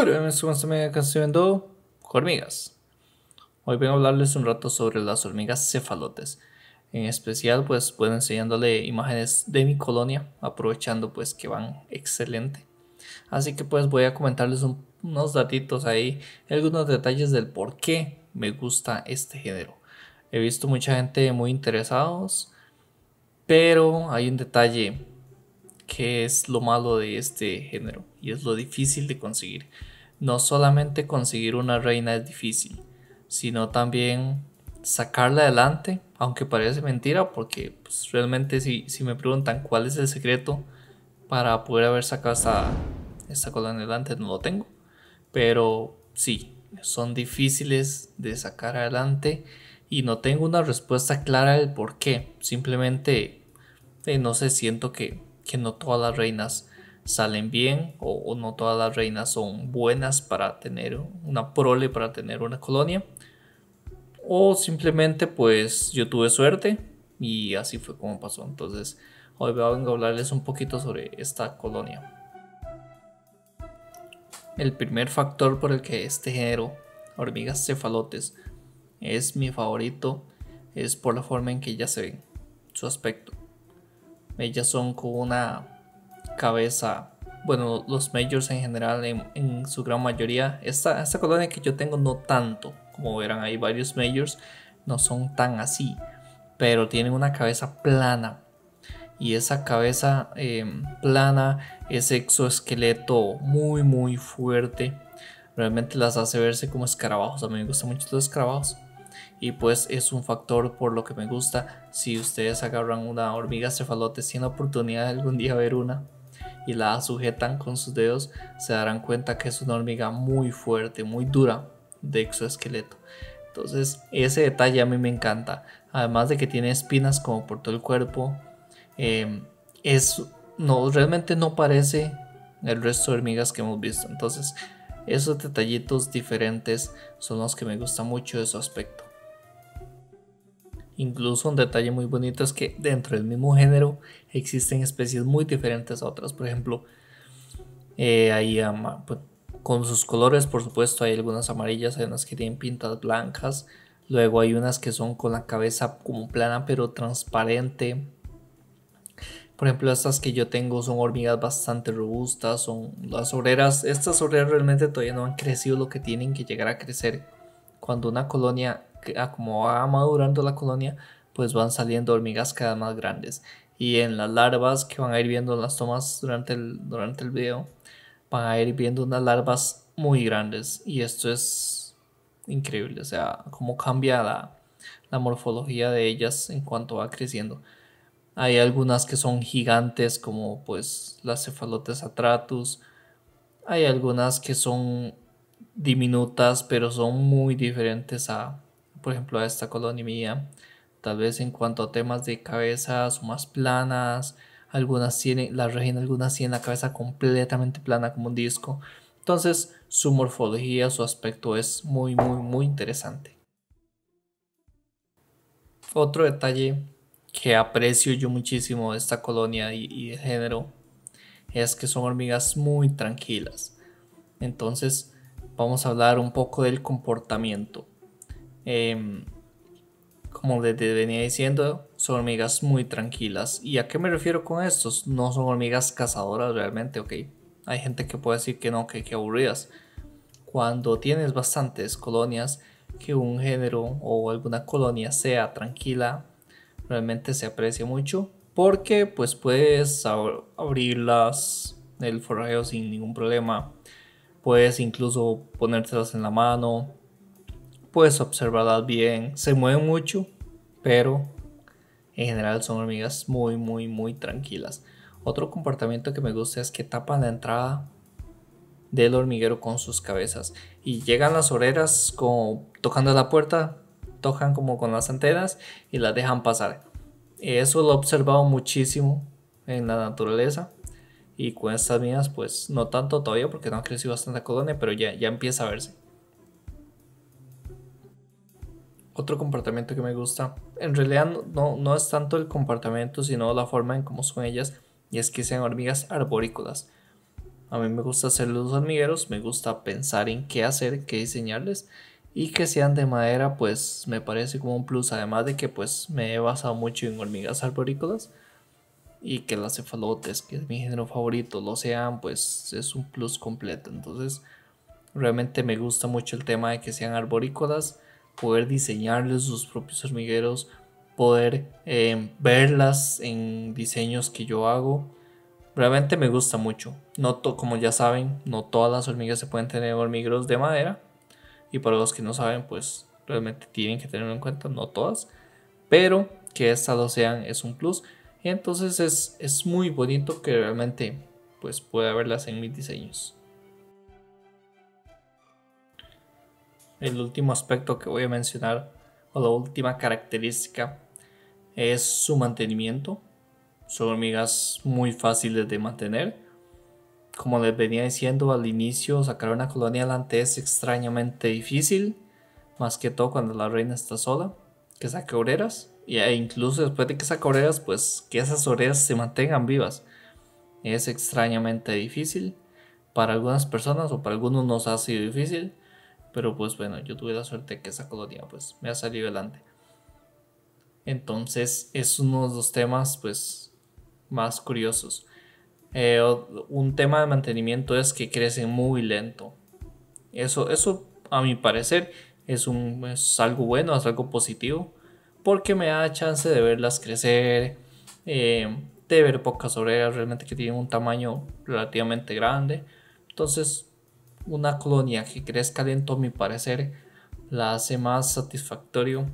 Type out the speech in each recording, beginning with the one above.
Pero esta mega canción de hormigas. Hoy vengo a hablarles un rato sobre las hormigas cefalotes. En especial, pues puedo enseñándole imágenes de mi colonia, aprovechando pues que van excelente. Así que pues voy a comentarles unos datitos ahí, algunos detalles del por qué me gusta este género. He visto mucha gente muy interesados, pero hay un detalle que es lo malo de este género y es lo difícil de conseguir. No solamente conseguir una reina es difícil, sino también sacarla adelante, aunque parece mentira, porque pues, realmente si, si, me preguntan cuál es el secreto para poder haber sacado esta, esta colonia adelante, no lo tengo. Pero sí, son difíciles de sacar adelante y no tengo una respuesta clara del por qué. Simplemente, eh, no sé, siento que, que no todas las reinas salen bien o, no todas las reinas son buenas para tener una prole, para tener una colonia. O simplemente pues yo tuve suerte y así fue como pasó. Entonces hoy vengo a hablarles un poquito sobre esta colonia. El primer factor por el que este género, hormigas cefalotes, es mi favorito es por la forma en que ellas se ven, su aspecto. Ellas son como una cabeza, bueno, los majors en general, en, su gran mayoría. Esta, esta colonia que yo tengo no tanto, como verán, hay varios majors, no son tan así, pero tienen una cabeza plana. Y esa cabeza em, plana, ese exoesqueleto muy, muy fuerte, realmente las hace verse como escarabajos. A mí me gustan mucho los escarabajos. Y pues es un factor por lo que me gusta. Si ustedes agarran una hormiga cefalote, sin la oportunidad de algún día ver una, y la sujetan con sus dedos, se darán cuenta que es una hormiga muy fuerte, muy dura de exoesqueleto. Entonces, ese detalle a mí me encanta. Además de que tiene espinas como por todo el cuerpo, em, es, no, realmente no parece el resto de hormigas que hemos visto. Entonces, esos detallitos diferentes son los que me gusta mucho de su aspecto. Incluso un detalle muy bonito es que dentro del mismo género existen especies muy diferentes a otras. Por ejemplo, eh, pues, con sus colores, por supuesto, hay algunas amarillas, hay unas que tienen pintas blancas. Luego hay unas que son con la cabeza como plana pero transparente. Por ejemplo, estas que yo tengo son hormigas bastante robustas, son las obreras. Estas obreras realmente todavía no han crecido lo que tienen que llegar a crecer. Cuando una colonia como va madurando la colonia, pues van saliendo hormigas cada más grandes. Y en las larvas que van a ir viendo en las tomas durante el, durante el video, van a ir viendo unas larvas muy grandes. Y esto es increíble, o sea, como cambia la, la morfología de ellas en cuanto va creciendo. Hay algunas que son gigantes como pues las cefalotes atratus. Hay algunas que son diminutas pero son muy diferentes a, por ejemplo, a esta colonia mía. Tal vez en cuanto a temas de cabezas más planas, algunas tienen, la región algunas tienen la cabeza completamente plana como un disco. Entonces, su morfología, su aspecto es muy, muy, muy interesante. Otro detalle que aprecio yo muchísimo de esta colonia y, y de género es que son hormigas muy tranquilas. Entonces, vamos a hablar un poco del comportamiento. Em, como les venía diciendo, son hormigas muy tranquilas. ¿Y a qué me refiero con estos? No son hormigas cazadoras realmente, ok. Hay gente que puede decir que no, que, que aburridas. Cuando tienes bastantes colonias, que un género o alguna colonia sea tranquila, realmente se aprecia mucho. Porque pues puedes abrirlas, el forrajeo sin ningún problema. Puedes incluso ponértelas en la mano puedes observarlas bien. Se mueven mucho, pero en general son hormigas muy, muy, muy tranquilas. Otro comportamiento que me gusta es que tapan la entrada del hormiguero con sus cabezas. Y llegan las oreras como tocando la puerta, tocan como con las antenas y las dejan pasar. Eso lo he observado muchísimo en la naturaleza. Y con estas mías, pues no tanto todavía porque no han crecido bastante la colonia, pero ya, ya empieza a verse. otro comportamiento que me gusta, en realidad no, no es tanto el comportamiento, sino la forma en cómo son ellas, y es que sean hormigas arborícolas. A mí me gusta hacer los hormigueros, me gusta pensar en qué hacer, qué diseñarles, y que sean de madera, pues me parece como un plus, además de que pues me he basado mucho en hormigas arborícolas y que las cefalotes, que es mi género favorito, lo sean, pues es un plus completo. Entonces, realmente me gusta mucho el tema de que sean arborícolas poder diseñarles sus propios hormigueros, poder em, verlas en diseños que yo hago. Realmente me gusta mucho. No como ya saben, no todas las hormigas se pueden tener hormigueros de madera. Y para los que no saben, pues realmente tienen que tenerlo en cuenta, no todas. Pero que estas lo sean es un plus. Y entonces es, muy bonito que realmente pues pueda verlas en mis diseños. el último aspecto que voy a mencionar, o la última característica, es su mantenimiento. Son hormigas muy fáciles de mantener. Como les venía diciendo al inicio, sacar una colonia adelante es extrañamente difícil, más que todo cuando la reina está sola, que saque obreras, e incluso después de que saque obreras, pues que esas obreras se mantengan vivas. Es extrañamente difícil. Para algunas personas o para algunos nos ha sido difícil, pero pues bueno, yo tuve la suerte que esa colonia pues me ha salido adelante. Entonces es uno de los temas pues más curiosos. Eh, un tema de mantenimiento es que crecen muy lento. Eso, eso a mi parecer es, un, es algo bueno, es algo positivo. Porque me da chance de verlas crecer. Eh, de ver pocas obreras realmente que tienen un tamaño relativamente grande. Entonces una colonia que crezca lento, a mi parecer, la hace más satisfactorio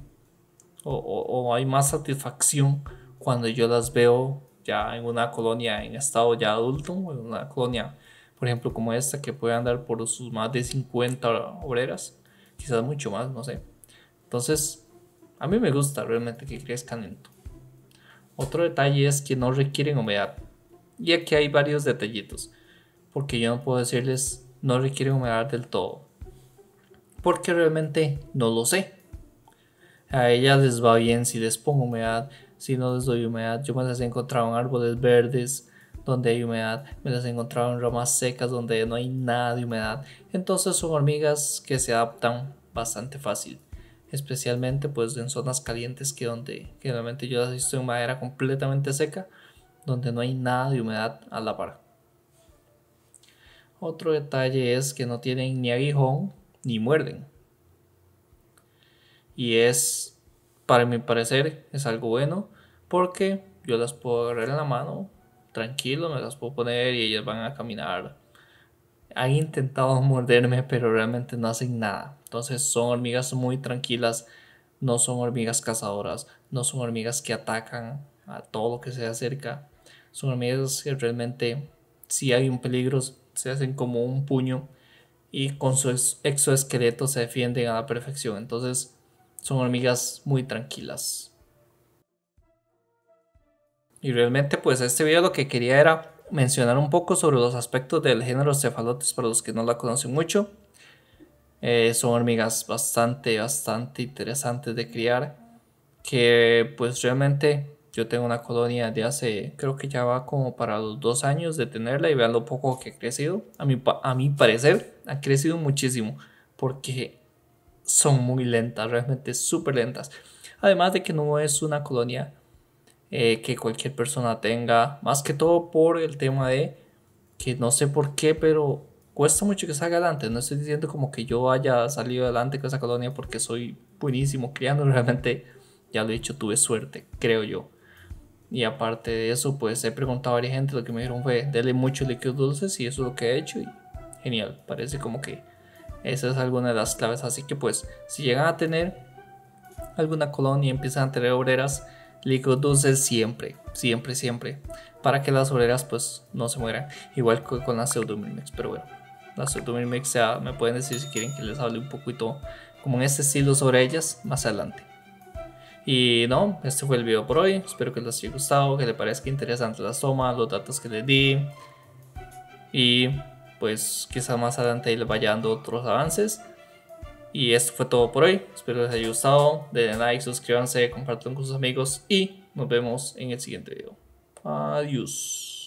o, hay más satisfacción cuando yo las veo ya en una colonia en estado ya adulto, en una colonia, por ejemplo, como esta, que puede andar por sus más de 50 obreras, quizás mucho más, no sé. Entonces, a mí me gusta realmente que crezcan lento. Otro detalle es que no requieren humedad. Y aquí hay varios detallitos, porque yo no puedo decirles no requiere humedad del todo. Porque realmente no lo sé. A ellas les va bien si les pongo humedad, si no les doy humedad. Yo me las he encontrado en árboles verdes donde hay humedad, me las he encontrado en ramas secas donde no hay nada de humedad. Entonces son hormigas que se adaptan bastante fácil especialmente pues en zonas calientes que donde generalmente yo las he visto en madera completamente seca, donde no hay nada de humedad a la par. Otro detalle es que no tienen ni aguijón ni muerden. Y es, para mi parecer, es algo bueno porque yo las puedo agarrar en la mano tranquilo, me las puedo poner y ellas van a caminar. Han intentado morderme, pero realmente no hacen nada. Entonces son hormigas muy tranquilas, no son hormigas cazadoras, no son hormigas que atacan a todo lo que se acerca. Son hormigas que realmente si hay un peligro se hacen como un puño y con su exoesqueleto se defienden a la perfección. Entonces son hormigas muy tranquilas. Y realmente pues este video lo que quería era mencionar un poco sobre los aspectos del género cefalotes para los que no la conocen mucho. Eh, son hormigas bastante, bastante interesantes de criar que pues realmente yo tengo una colonia de hace, creo que ya va como para los dos años de tenerla y vean lo poco que ha crecido. A mi, a mi parecer, ha crecido muchísimo porque son muy lentas, realmente súper lentas. Además de que no es una colonia eh, que cualquier persona tenga, más que todo por el tema de que no sé por qué, pero cuesta mucho que salga adelante. No estoy diciendo como que yo haya salido adelante con esa colonia porque soy buenísimo criando, realmente ya lo he dicho, tuve suerte, creo yo. Y aparte de eso, pues he preguntado a varias gente, lo que me dijeron fue, dele mucho líquidos dulces y eso es lo que he hecho y genial, parece como que esa es alguna de las claves, así que pues si llegan a tener alguna colonia y empiezan a tener obreras, líquido dulces siempre, siempre, siempre, para que las obreras pues no se mueran, igual que con la pseudomirmex pero bueno, la la ya me pueden decir si quieren que les hable un poquito como en este estilo sobre ellas más adelante. Y no, este fue el video por hoy. Espero que les haya gustado, que les parezca interesante la soma, los datos que les di. Y pues quizá más adelante les vaya dando otros avances. Y esto fue todo por hoy. Espero les haya gustado. Denle like, suscríbanse, compartan con sus amigos y nos vemos en el siguiente video. Adiós.